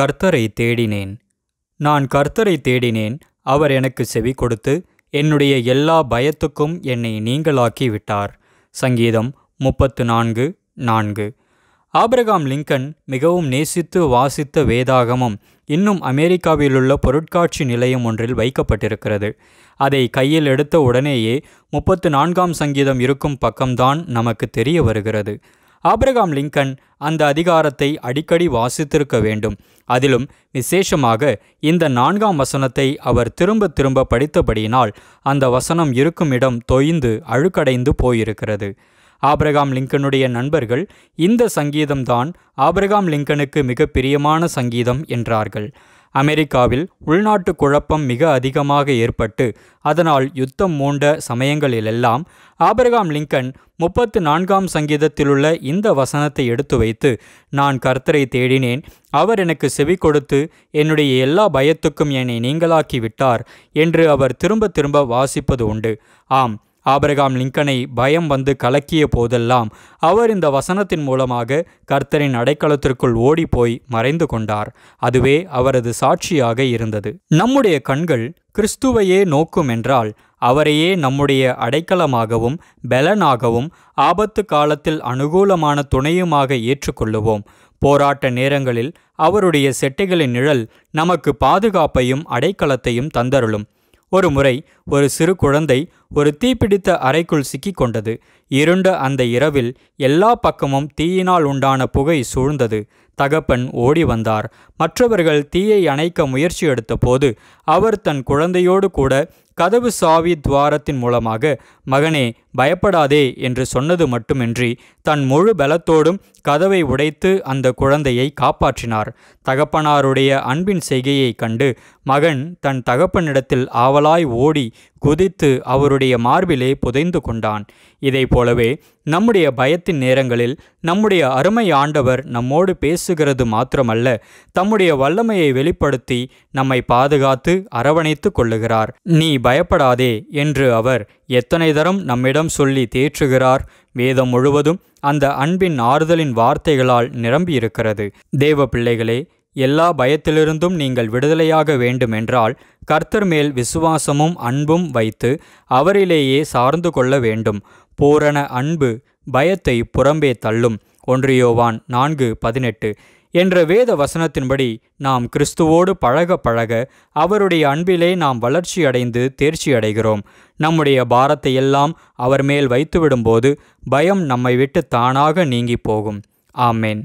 கர்த்தரை தேடினேன் நான் கர்த்தரை தேடினேன் அவர் எனக்கு செவி கொடுத்து என்னுடைய எல்லா பயத்துக்கும் என்னை நீங்களாக்கி விட்டார் சங்கீதம் முப்பத்து நான்கு நான்கு ஆபிரகாம் லிங்கன் மிகவும் நேசித்து வாசித்த வேதாகமும் இன்னும் அமெரிக்காவிலுள்ள பொருட்காட்சி நிலையம் ஒன்றில் வைக்கப்பட்டிருக்கிறது அதை கையில் எடுத்த உடனேயே முப்பத்து நான்காம் சங்கீதம் இருக்கும் பக்கம்தான் நமக்கு தெரிய வருகிறது ஆப்ரகாம் லிங்கன் அந்த அதிகாரத்தை அடிக்கடி வாசித்திருக்க வேண்டும் அதிலும் விசேஷமாக இந்த நான்காம் வசனத்தை அவர் திரும்ப திரும்ப படித்தபடியினால் அந்த வசனம் இருக்கும் இடம் தொய்ந்து அழுக்கடைந்து போயிருக்கிறது ஆபிரகாம் லிங்கனுடைய நண்பர்கள் இந்த சங்கீதம்தான் ஆபிரகாம் லிங்கனுக்கு மிக பிரியமான சங்கீதம் என்றார்கள் அமெரிக்காவில் உள்நாட்டு குழப்பம் மிக அதிகமாக ஏற்பட்டு அதனால் யுத்தம் மூண்ட சமயங்களிலெல்லாம் ஆபிரகாம் லிங்கன் முப்பத்து நான்காம் சங்கீதத்திலுள்ள இந்த வசனத்தை எடுத்து வைத்து நான் கர்த்தரை தேடினேன் அவர் எனக்கு செவி கொடுத்து என்னுடைய எல்லா பயத்துக்கும் என்னை நீங்களாக்கி விட்டார் என்று அவர் திரும்ப திரும்ப வாசிப்பது உண்டு ஆம் ஆபிரகாம் லிங்கனை பயம் வந்து கலக்கிய போதெல்லாம் அவர் இந்த வசனத்தின் மூலமாக கர்த்தரின் அடைக்கலத்திற்குள் ஓடிப்போய் மறைந்து கொண்டார் அதுவே அவரது சாட்சியாக இருந்தது நம்முடைய கண்கள் கிறிஸ்துவையே நோக்கும் என்றால் அவரையே நம்முடைய அடைக்கலமாகவும் பலனாகவும் ஆபத்து காலத்தில் அனுகூலமான துணையுமாக ஏற்றுக்கொள்ளுவோம் போராட்ட நேரங்களில் அவருடைய செட்டைகளின் நிழல் நமக்கு பாதுகாப்பையும் அடைக்கலத்தையும் தந்தருளும் ஒரு முறை ஒரு சிறு குழந்தை ஒரு தீப்பிடித்த அறைக்குள் சிக்கிக் கொண்டது இருண்ட அந்த இரவில் எல்லா பக்கமும் தீயினால் உண்டான புகை சூழ்ந்தது தகப்பன் ஓடி வந்தார் மற்றவர்கள் தீயை அணைக்க முயற்சி எடுத்த போது அவர் தன் குழந்தையோடு கூட கதவு சாவி துவாரத்தின் மூலமாக மகனே பயப்படாதே என்று சொன்னது மட்டுமின்றி தன் முழு பலத்தோடும் கதவை உடைத்து அந்த குழந்தையை காப்பாற்றினார் தகப்பனாருடைய அன்பின் செய்கையை கண்டு மகன் தன் தகப்பனிடத்தில் ஆவலாய் ஓடி குதித்து அவருடைய அவருடைய மார்பிலே புதைந்து கொண்டான் இதை போலவே நம்முடைய பயத்தின் நேரங்களில் நம்முடைய அருமை ஆண்டவர் நம்மோடு பேசுகிறது மாத்திரமல்ல தம்முடைய வல்லமையை வெளிப்படுத்தி நம்மை பாதுகாத்து அரவணைத்து கொள்ளுகிறார் நீ பயப்படாதே என்று அவர் எத்தனை தரம் நம்மிடம் சொல்லி தேற்றுகிறார் வேதம் முழுவதும் அந்த அன்பின் ஆறுதலின் வார்த்தைகளால் நிரம்பியிருக்கிறது தேவ பிள்ளைகளே எல்லா பயத்திலிருந்தும் நீங்கள் விடுதலையாக வேண்டுமென்றால் கர்த்தர் மேல் விசுவாசமும் அன்பும் வைத்து அவரிலேயே சார்ந்து கொள்ள வேண்டும் பூரண அன்பு பயத்தை புறம்பே தள்ளும் ஒன்றியோவான் நான்கு பதினெட்டு என்ற வேத வசனத்தின்படி நாம் கிறிஸ்துவோடு பழக பழக அவருடைய அன்பிலே நாம் வளர்ச்சியடைந்து தேர்ச்சியடைகிறோம் நம்முடைய பாரத்தை எல்லாம் அவர் மேல் வைத்துவிடும்போது பயம் நம்மை விட்டு தானாக நீங்கி போகும் ஆமேன்